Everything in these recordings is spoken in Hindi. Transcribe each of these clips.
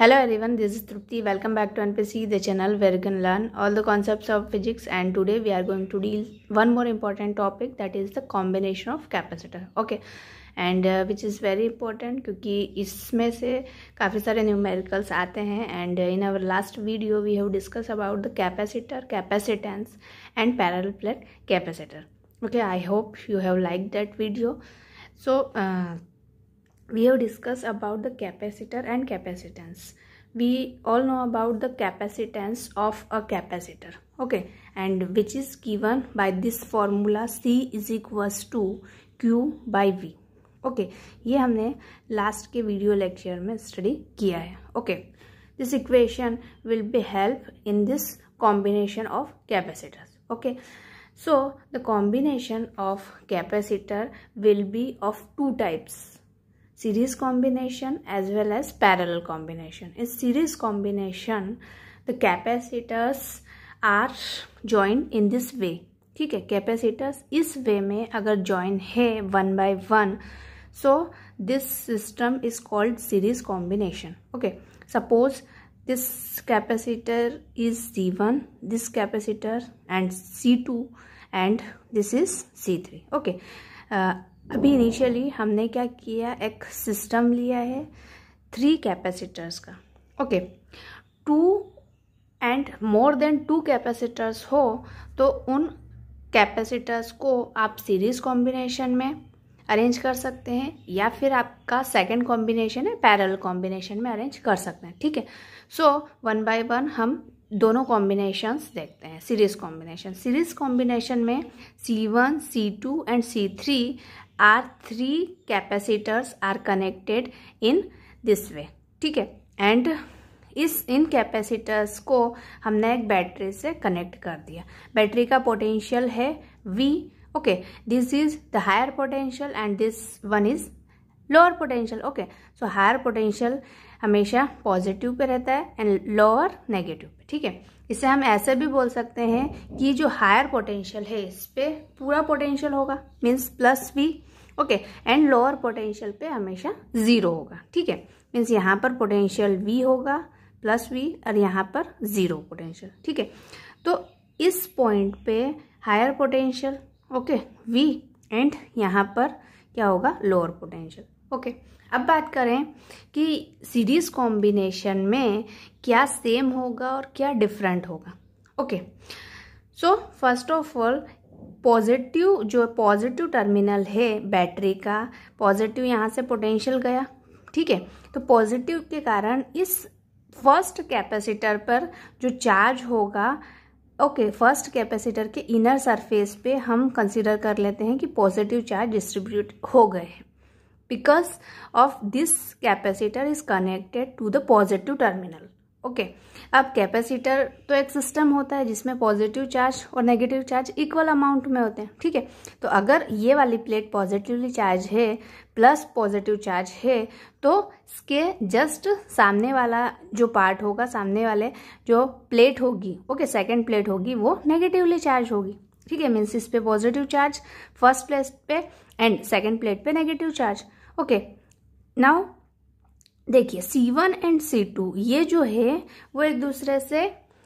Hello everyone this is Tripti welcome back to N P C the channel where you can learn all the concepts of physics and today we are going to deal one more important topic that is the combination of capacitor okay and which is very important क्योंकि इसमें से काफ़ी सारे न्यूमेरिकल्स आते हैं and in our last video we have discuss about the capacitor capacitance and parallel plate capacitor okay I hope you have like that video so we have discussed about the capacitor and capacitance we all know about the capacitance of a capacitor okay and which is given by this formula c is equals to q by v okay okay, ये हमने लास्ट के वीडियो लेक्चर में स्टडी किया है okay this equation will be help in this combination of capacitors okay so the combination of capacitor will be of two types series combination as well as parallel combination. In series combination, the capacitors are joined in this way. ठीक capacitors. कैपेसिटर्स इस वे में अगर join one by one, so this system is called series combination. Okay. Suppose this capacitor is C1 this capacitor and C2 and this is C3 okay uh, अभी इनिशियली हमने क्या किया एक सिस्टम लिया है थ्री कैपेसिटर्स का okay two and more than two capacitors हो तो उन कैपेसिटर्स को आप सीरीज कॉम्बिनेशन में अरेंज कर सकते हैं या फिर आपका सेकंड कॉम्बिनेशन है पैरल कॉम्बिनेशन में अरेंज कर सकते हैं ठीक है सो वन बाय वन हम दोनों कॉम्बिनेशंस देखते हैं सीरीज कॉम्बिनेशन सीरीज कॉम्बिनेशन में C1, C2 and C3 are three capacitors are connected in this way ठीक है एंड इस इन कैपेसिटर्स को हमने एक बैटरी से कनेक्ट कर दिया बैटरी का पोटेंशियल है v okay this is the higher potential and this one is lower potential okay so higher potential हमेशा पॉजिटिव पे रहता है एंड लोअर नेगेटिव पे ठीक है इसे हम ऐसे भी बोल सकते हैं कि जो हायर पोटेंशियल है इस पर पूरा पोटेंशियल होगा मीन्स प्लस भी ओके एंड लोअर पोटेंशियल पे हमेशा ज़ीरो होगा ठीक है मीन्स यहाँ पर पोटेंशियल वी होगा प्लस वी और यहाँ पर ज़ीरो पोटेंशियल ठीक है तो इस पॉइंट पे higher potential okay v and यहाँ पर क्या होगा लोअर पोटेंशियल ओके अब बात करें कि सीरीज कॉम्बिनेशन में क्या सेम होगा और क्या डिफरेंट होगा okay so first of all positive जो पॉजिटिव टर्मिनल है बैटरी का पॉजिटिव यहाँ से पोटेंशियल गया ठीक है तो पॉजिटिव के कारण इस फर्स्ट कैपेसिटर पर जो चार्ज होगा ओके फर्स्ट कैपेसिटर के इनर सरफेस पे हम कंसिडर कर लेते हैं कि पॉजिटिव चार्ज डिस्ट्रीब्यूट हो गए हैं because of this capacitor is connected to the positive terminal okay okay. अब कैपेसिटर तो एक सिस्टम होता है जिसमें पॉजिटिव चार्ज और नेगेटिव चार्ज इक्वल अमाउंट में होते हैं ठीक है तो अगर ये वाली प्लेट पॉजिटिवली चार्ज है प्लस पॉजिटिव चार्ज है तो इसके जस्ट सामने वाला जो पार्ट होगा सामने वाले जो प्लेट होगी ओके सेकेंड प्लेट होगी वो नेगेटिवली चार्ज होगी ठीक है मीन्स इस पर पॉजिटिव चार्ज फर्स्ट प्लेट पे एंड सेकेंड प्लेट पे नेगेटिव चार्ज ओके नाउ देखिए c one and c two ये जो है वो एक दूसरे से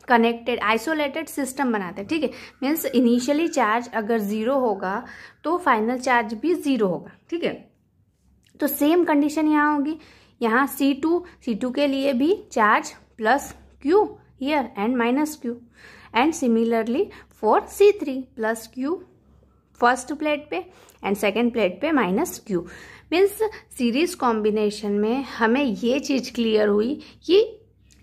कनेक्टेड आइसोलेटेड सिस्टम बनाते हैं ठीक है मीन्स इनिशियली चार्ज अगर ज़ीरो होगा तो फाइनल चार्ज भी ज़ीरो होगा ठीक है तो सेम कंडीशन यहाँ होगी यहाँ सी टू सी टू के लिए भी charge plus q here and minus q and similarly for c three plus q first plate पे एंड सेकेंड प्लेट पे minus q means series combination में हमें ये चीज़ क्लियर हुई कि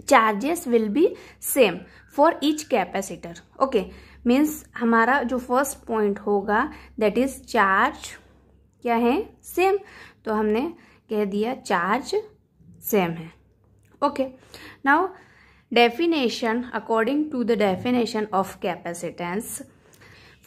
charges will be same for each capacitor okay means हमारा जो फर्स्ट पॉइंट होगा दैट इज चार्ज क्या है सेम तो हमने कह दिया चार्ज सेम है okay now definition according to the definition of capacitance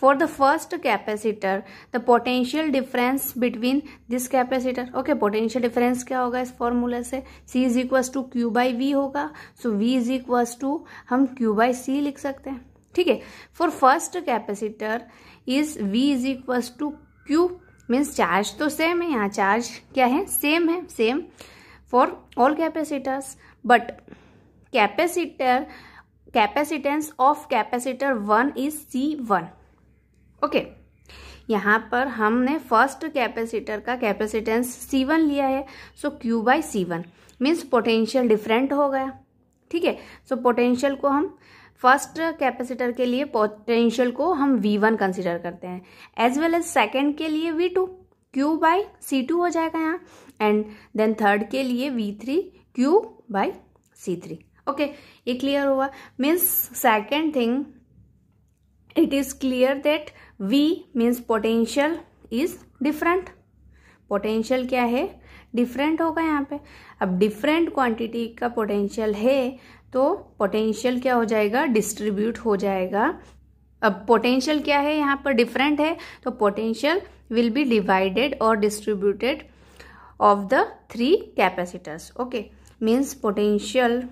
for the first capacitor the potential difference between this capacitor okay potential difference क्या होगा इस फॉर्मूला से C is equals to Q by v होगा so v is equals to हम Q बाई सी लिख सकते हैं ठीक है for first capacitor is V is इक्व to q means charge तो सेम है यहाँ चार्ज क्या है सेम है same for all capacitors but capacitor capacitance of capacitor one is C one okay यहाँ पर हमने फर्स्ट कैपेसिटर का कैपेसिटेंस सी वन लिया है so q by C one means potential different हो गया ठीक है सो पोटेंशियल को हम फर्स्ट कैपेसिटर के लिए पोटेंशियल को हम वी वन कंसिडर करते हैं एज वेल एज सेकेंड के लिए v two Q by C two हो जाएगा यहाँ एंड देन थर्ड के लिए v three q by C three okay ये क्लियर हुआ means second thing it is clear that v means potential is different potential क्या है डिफरेंट होगा यहाँ पे अब डिफरेंट क्वांटिटी का पोटेंशियल है तो पोटेंशियल क्या हो जाएगा डिस्ट्रीब्यूट हो जाएगा अब पोटेंशियल क्या है यहाँ पर डिफरेंट है तो पोटेंशियल विल बी डिवाइडेड और distributed of the three capacitors okay means potential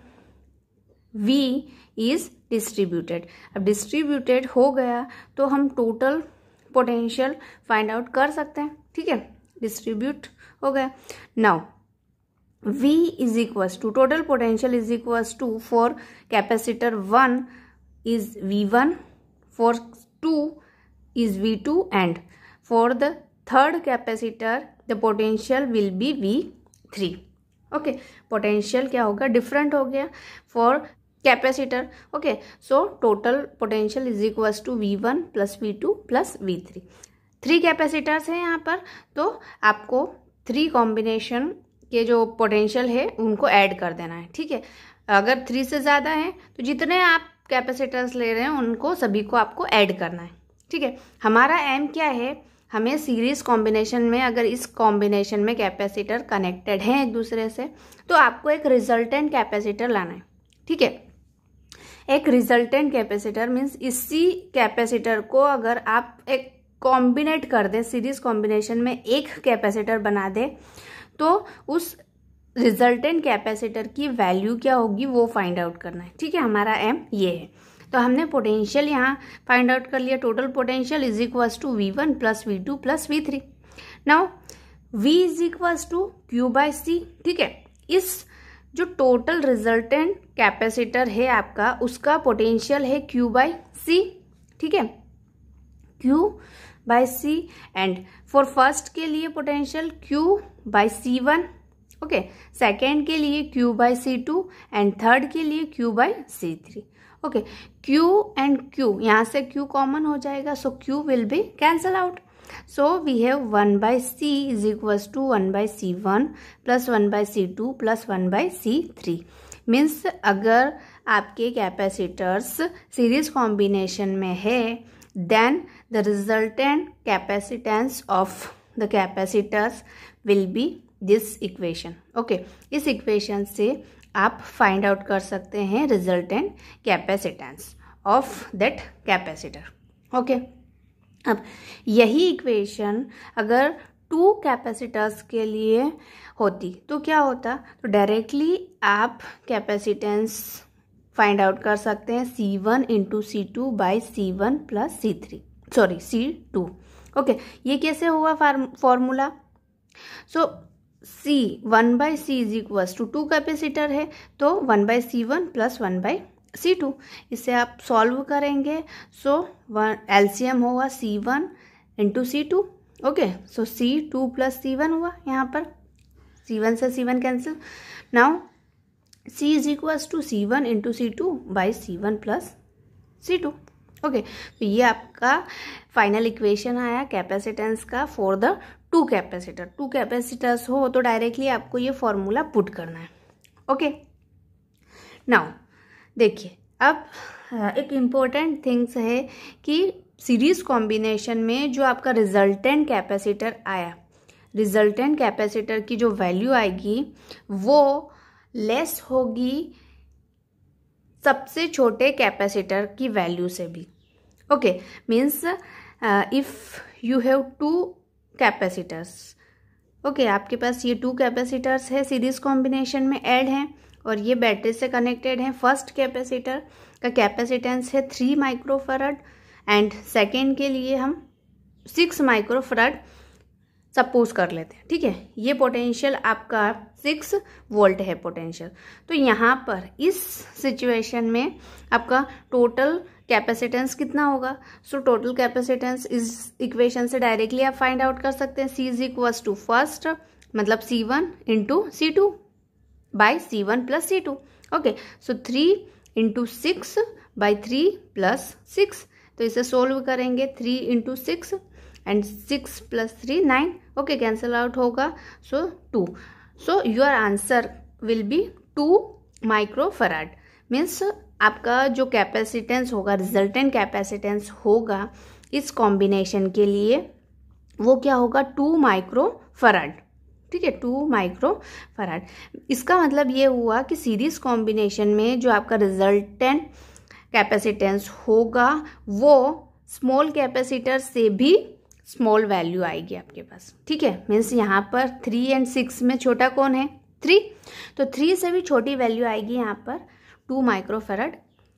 we is distributed अब डिस्ट्रीब्यूटेड हो गया तो हम टोटल पोटेंशियल फाइंड आउट कर सकते हैं ठीक है डिस्ट्रीब्यूट हो गया Now v is equals to total potential is equals to for capacitor one is v one for two is v two and for the third capacitor the potential will be v three okay potential क्या होगा डिफरेंट हो गया for capacitor okay so total potential is equals to v one plus v two plus v three three capacitors हैं यहाँ पर तो आपको थ्री कॉम्बिनेशन के जो पोटेंशियल है उनको ऐड कर देना है ठीक है अगर थ्री से ज़्यादा है तो जितने आप कैपेसिटर्स ले रहे हैं उनको सभी को आपको ऐड करना है ठीक है हमारा एम क्या है हमें सीरीज कॉम्बिनेशन में अगर इस कॉम्बिनेशन में कैपेसिटर कनेक्टेड हैं एक दूसरे से तो आपको एक रिजल्टेंट कैपेसिटर लाना है ठीक है एक रिजल्टेंट कैपेसिटर मीन्स इसी कैपेसिटर को अगर आप एक कॉम्बिनेट कर दे सीरीज कॉम्बिनेशन में एक कैपेसिटर बना दें तो उस रिजल्टेंट कैपेसिटर की वैल्यू क्या होगी वो फाइंड आउट करना है ठीक है हमारा एम ये है तो हमने पोटेंशियल यहाँ फाइंड आउट कर लिया total potential is equals to v one plus v two plus v three now v is equals to q by c ठीक है इस जो टोटल रिजल्टेंट कैपेसिटर है आपका उसका पोटेंशियल है क्यू बाई सी ठीक है Q by C and for first के लिए potential Q by C one okay second के लिए Q by C two and third के लिए Q by C three okay Q and Q यहां से क्यू कॉमन हो जाएगा so Q will be cancel out so we have one by C is equals to one by C one plus one by C two plus one by C three means अगर आपके कैपेसिटर्स सीरीज कॉम्बिनेशन में है then the resultant capacitance of the capacitors will be this equation okay इस इक्वेशन से आप फाइंड आउट कर सकते हैं resultant capacitance of that capacitor okay अब यही इक्वेशन अगर टू कैपेसिटर्स के लिए होती तो क्या होता तो डायरेक्टली आप कैपेसिटेंस फाइंड आउट कर सकते हैं C one into C two by C one plus C three sorry C two okay ये कैसे हुआ formula so C one by C is equal to two capacitor है तो one by C one plus one by C two इसे आप सॉल्व करेंगे सो वन एल होगा C one into C two okay so C two plus C one हुआ यहाँ पर सी वन से सी one cancel now C is equals to C one into C two by C one plus C two okay तो ये आपका फाइनल इक्वेशन आया कैपेसिटेंस का for the two capacitor two capacitors हो तो डायरेक्टली आपको ये फॉर्मूला पुट करना है ओके नाउ देखिए अब एक इम्पोर्टेंट थिंग्स है कि सीरीज़ कॉम्बिनेशन में जो आपका रिजल्टेंट कैपेसिटर आया रिजल्टेंट कैपेसिटर की जो वैल्यू आएगी वो लेस होगी सबसे छोटे कैपेसिटर की वैल्यू से भी okay means if you have two capacitors okay आपके पास ये टू कैपेसिटर्स है सीरीज़ कॉम्बिनेशन में ऐड हैं और ये बैटरी से कनेक्टेड हैं फर्स्ट कैपेसिटर का कैपेसिटेंस है थ्री माइक्रोफरड एंड सेकेंड के लिए हम सिक्स माइक्रोफरड सपोज कर लेते हैं ठीक है ये पोटेंशियल आपका सिक्स वोल्ट है पोटेंशियल तो यहाँ पर इस सिचुएशन में आपका टोटल कैपेसिटेंस कितना होगा सो टोटल कैपेसिटेंस इस इक्वेशन से डायरेक्टली आप फाइंड आउट कर सकते हैं C is equals to first मतलब C one into C two by C one plus C two okay so three into six by three plus six तो इसे सोल्व करेंगे three into six and six plus three nine okay cancel out होगा so two so your answer will be two micro farad means आपका जो कैपेसिटेंस होगा रिजल्टेंट कैपेसिटेंस होगा इस कॉम्बिनेशन के लिए वो क्या होगा टू माइक्रो फराड ठीक है टू माइक्रो फराड इसका मतलब ये हुआ कि सीरीज कॉम्बिनेशन में जो आपका रिजल्टेंट कैपेसिटेंस होगा वो स्मॉल कैपेसिटर से भी स्मॉल वैल्यू आएगी आपके पास ठीक है मीन्स यहाँ पर थ्री एंड सिक्स में छोटा कौन है थ्री तो थ्री से भी छोटी वैल्यू आएगी यहाँ पर टू माइक्रोफेरड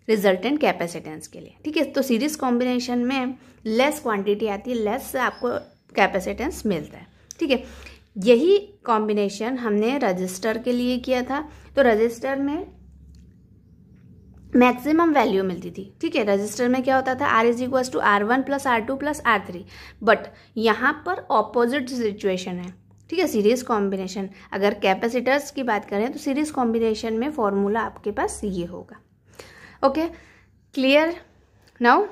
रिजल्टेंट कैपेसिटेंस के लिए ठीक है तो सीरीज कॉम्बिनेशन में लेस क्वांटिटी आती है लेस आपको कैपेसिटेंस मिलता है ठीक है यही कॉम्बिनेशन हमने रजिस्टर के लिए किया था तो रजिस्टर में मैक्सिमम वैल्यू मिलती थी ठीक है रजिस्टर में क्या होता था R is equals to R one plus R two plus R three but यहाँ पर ऑपोजिट सिचुएशन है ठीक है सीरीज कॉम्बिनेशन अगर कैपेसिटर्स की बात करें तो सीरीज कॉम्बिनेशन में फॉर्मूला आपके पास ये होगा ओके क्लियर नाउ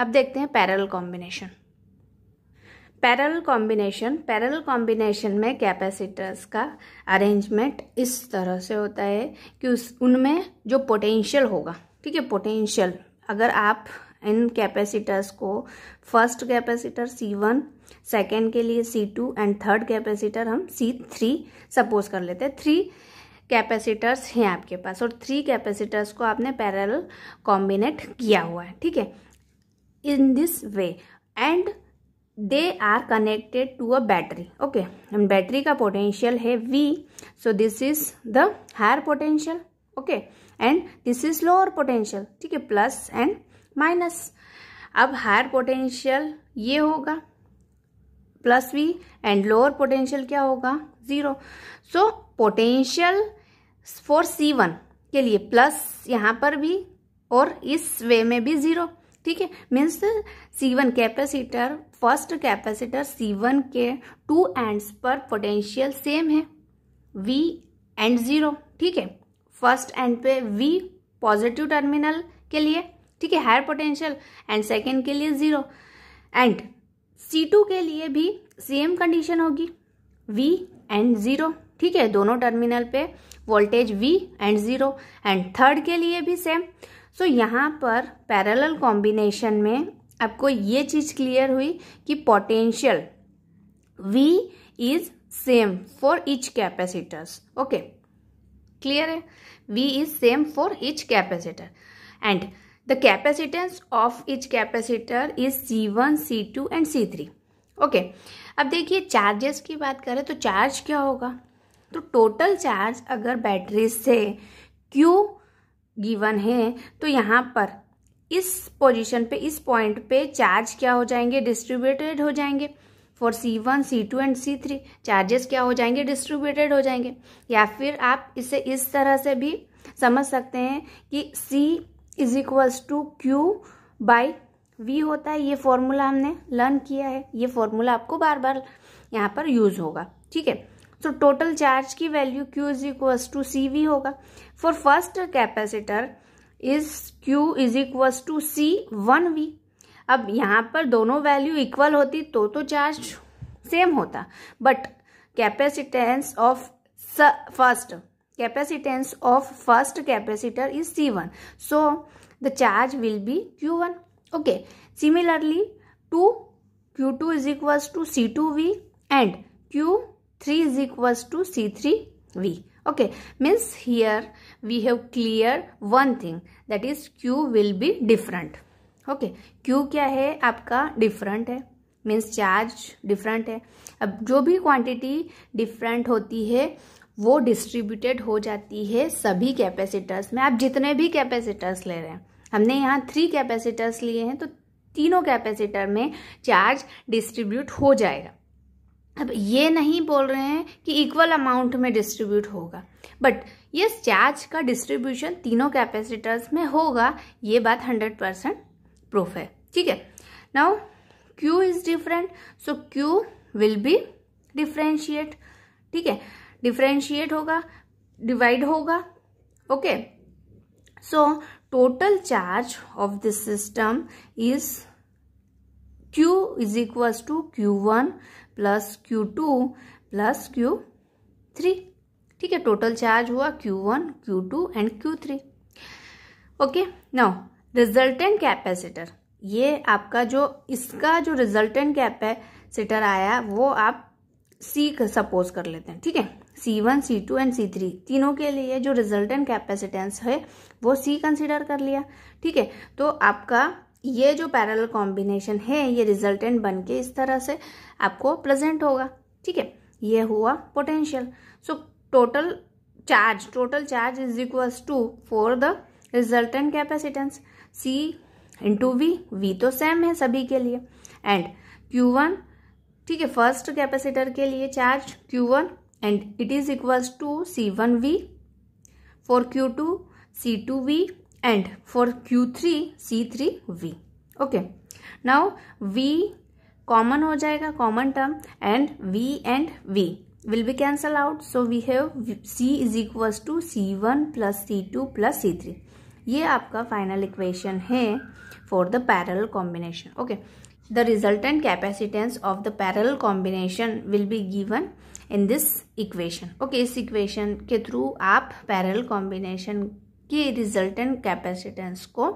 अब देखते हैं parallel combination parallel combination parallel combination में कैपेसिटर्स का अरेंजमेंट इस तरह से होता है कि उस उनमें जो पोटेंशियल होगा ठीक है पोटेंशियल अगर आप इन कैपेसिटर्स को first capacitor C one second के लिए C two and third capacitor हम सी थ्री सपोज कर लेते हैं थ्री कैपेसिटर्स हैं आपके पास और थ्री कैपेसिटर्स को आपने पैरल कॉम्बिनेट किया हुआ है ठीक है in this way and they are connected to a battery okay battery का पोटेंशियल है V so this is the higher potential okay and this is lower potential ठीक है प्लस एंड माइनस अब हायर पोटेंशियल ये होगा plus V and lower potential क्या होगा zero so potential for C one के लिए प्लस यहाँ पर भी और इस वे में भी ज़ीरो ठीक है means C one capacitor first capacitor C one के टू एंड्स पर पोटेंशियल सेम है वी एंड जीरो ठीक है फर्स्ट एंड पे वी पॉजिटिव टर्मिनल के लिए ठीक है हायर पोटेंशियल एंड सेकेंड के लिए जीरो एंड सी टू के लिए भी सेम कंडीशन होगी वी एंड जीरो ठीक है दोनों टर्मिनल पे voltage V and zero and third के लिए भी सेम सो तो so, यहाँ पर पैरेलल कॉम्बिनेशन में आपको ये चीज़ क्लियर हुई कि potential we is same for each capacitors okay clear है V is same for each capacitor and the capacitance of each capacitor is C one C two and C three okay अब देखिए चार्जेस की बात करें तो चार्ज क्या होगा तो टोटल चार्ज अगर बैटरी से क्यू गिवन है तो यहाँ पर इस पोजीशन पे इस पॉइंट पे चार्ज क्या हो जाएंगे डिस्ट्रीब्यूटेड हो जाएंगे for C one C two and C three charges क्या हो जाएंगे डिस्ट्रीब्यूटेड हो जाएंगे या फिर आप इसे इस तरह से भी समझ सकते हैं कि C is equals to Q by V होता है ये फॉर्मूला हमने लर्न किया है ये फॉर्मूला आपको बार बार यहाँ पर यूज होगा ठीक है सो टोटल चार्ज की value Q is इक्व to C V होगा for first capacitor is Q is equals to C one V अब यहाँ पर दोनों वैल्यू इक्वल होती तो तो चार्ज सेम होता but capacitance of first capacitance of first capacitor is C one so the charge will be Q one okay similarly two Q two is equal to C two V and Q three is equals to C three V okay means here we have clear one thing that is Q will be different okay Q क्या है आपका डिफरेंट है मीन्स चार्ज डिफरेंट है अब जो भी क्वांटिटी डिफरेंट होती है वो डिस्ट्रीब्यूटेड हो जाती है सभी कैपेसिटर्स में आप जितने भी कैपेसिटर्स ले रहे हैं हमने यहाँ थ्री कैपेसिटर्स लिए हैं तो तीनों कैपेसिटर में चार्ज डिस्ट्रीब्यूट हो जाएगा अब ये नहीं बोल रहे हैं कि इक्वल अमाउंट में डिस्ट्रीब्यूट होगा बट ये चार्ज का डिस्ट्रीब्यूशन तीनों कैपेसिटर्स में होगा ये बात हंड्रेड परसेंट प्रूफ है ठीक है now Q is different so Q will be differentiate ठीक है डिफ्रेंशिएट होगा डिवाइड होगा okay so total charge of this system is q equal to Q one plus Q two plus Q three ठीक है टोटल चार्ज हुआ Q one Q two and Q three okay now resultant capacitor ये आपका जो इसका जो रिजल्टेंट कैपेसिटर आया वो आप सी सपोज कर लेते हैं ठीक है C one C two and C three तीनों के लिए जो रिजल्टेंट कैपेसिटेंस है वो सी कंसिडर कर लिया ठीक है तो आपका ये जो पैरल कॉम्बिनेशन है ये रिजल्टेंट बन के इस तरह से आपको प्रेजेंट होगा ठीक है ये हुआ potential so total charge total charge is equals to for the resultant capacitance C into V V तो सेम है सभी के लिए एंड क्यू वन ठीक है फर्स्ट कैपेसिटर के लिए charge Q one and it is equals to C one V for Q two C two V and for Q3 c3 v okay now V common ho jayega common term and V and V will be cancel out so we have C is equals to C1 plus C2 plus C3 ye aapka final equation hai for the parallel combination okay the resultant capacitance of the parallel combination will be given in this equation okay this equation ke through aap parallel combination की रिजल्टेंट कैपेसिटेंस को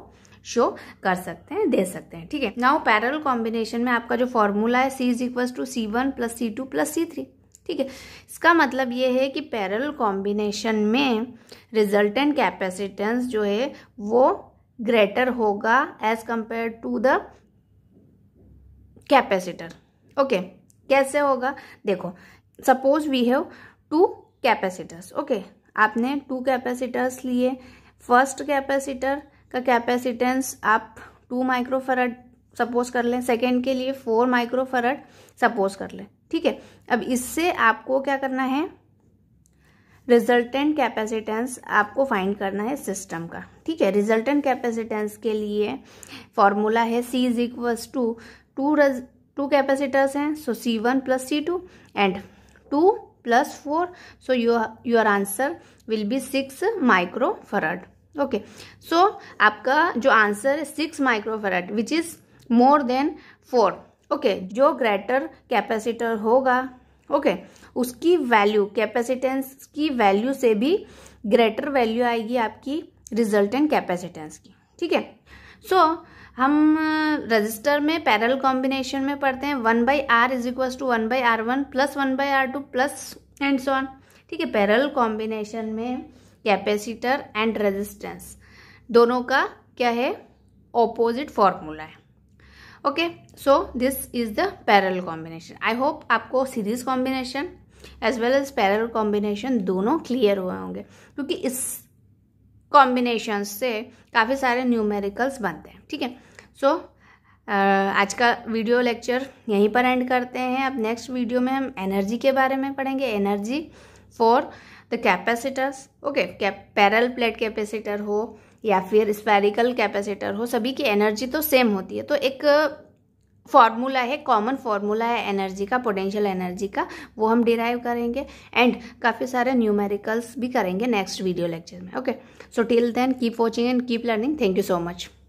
शो कर सकते हैं दे सकते हैं ठीक है नाउ पैरल कॉम्बिनेशन में आपका जो फॉर्मूला है C is equal to C one plus C two plus C three ठीक है इसका मतलब ये है कि पैरल कॉम्बिनेशन में रिजल्टेंट कैपेसिटेंस जो है वो ग्रेटर होगा as compare to the capacitor okay कैसे होगा देखो suppose we have two capacitors okay आपने टू कैपेसिटर्स लिए फर्स्ट कैपेसिटर का कैपेसिटेंस आप टू माइक्रोफरड सपोज कर लें सेकेंड के लिए फोर माइक्रोफरड सपोज कर लें ठीक है अब इससे आपको क्या करना है रिजल्टेंट कैपेसिटेंस आपको फाइंड करना है सिस्टम का ठीक है रिजल्टेंट कैपेसिटेंस के लिए फॉर्मूला है C is equals to two two capacitors हैं so C one plus C two and two plus four so your answer will be six micro farad okay so आपका जो आंसर है six microfarad which is more than four okay जो ग्रेटर कैपेसिटर होगा ओके okay, उसकी वैल्यू कैपेसिटेंस की वैल्यू से भी ग्रेटर वैल्यू आएगी आपकी रिजल्टेंट कैपेसिटेंस की ठीक है सो हम रजिस्टर में पैरल कॉम्बिनेशन में पढ़ते हैं one by R is इक्व to one by R one plus one by R two plus and so on ठीक है पैरल कॉम्बिनेशन में कैपेसिटर एंड रेजिस्टेंस दोनों का क्या है ऑपोजिट फॉर्मूला है okay so this is the parallel combination I hope आपको series combination as well as parallel combination दोनों क्लियर हुए होंगे क्योंकि इस कॉम्बिनेशन से काफ़ी सारे न्यूमेरिकल्स बनते हैं ठीक है सो uh, आज का वीडियो लेक्चर यहीं पर एंड करते हैं अब नेक्स्ट वीडियो में हम एनर्जी के बारे में पढ़ेंगे energy for the capacitors okay parallel plate capacitor हो या फिर स्पेरिकल कैपेसिटर हो सभी की एनर्जी तो सेम होती है तो एक फॉर्मूला uh, है कॉमन फॉर्मूला है एनर्जी का पोटेंशियल एनर्जी का वो हम डिराइव करेंगे एंड काफ़ी सारे न्यूमेरिकल्स भी करेंगे नेक्स्ट वीडियो लेक्चर में okay so till then keep watching and keep learning thank you so much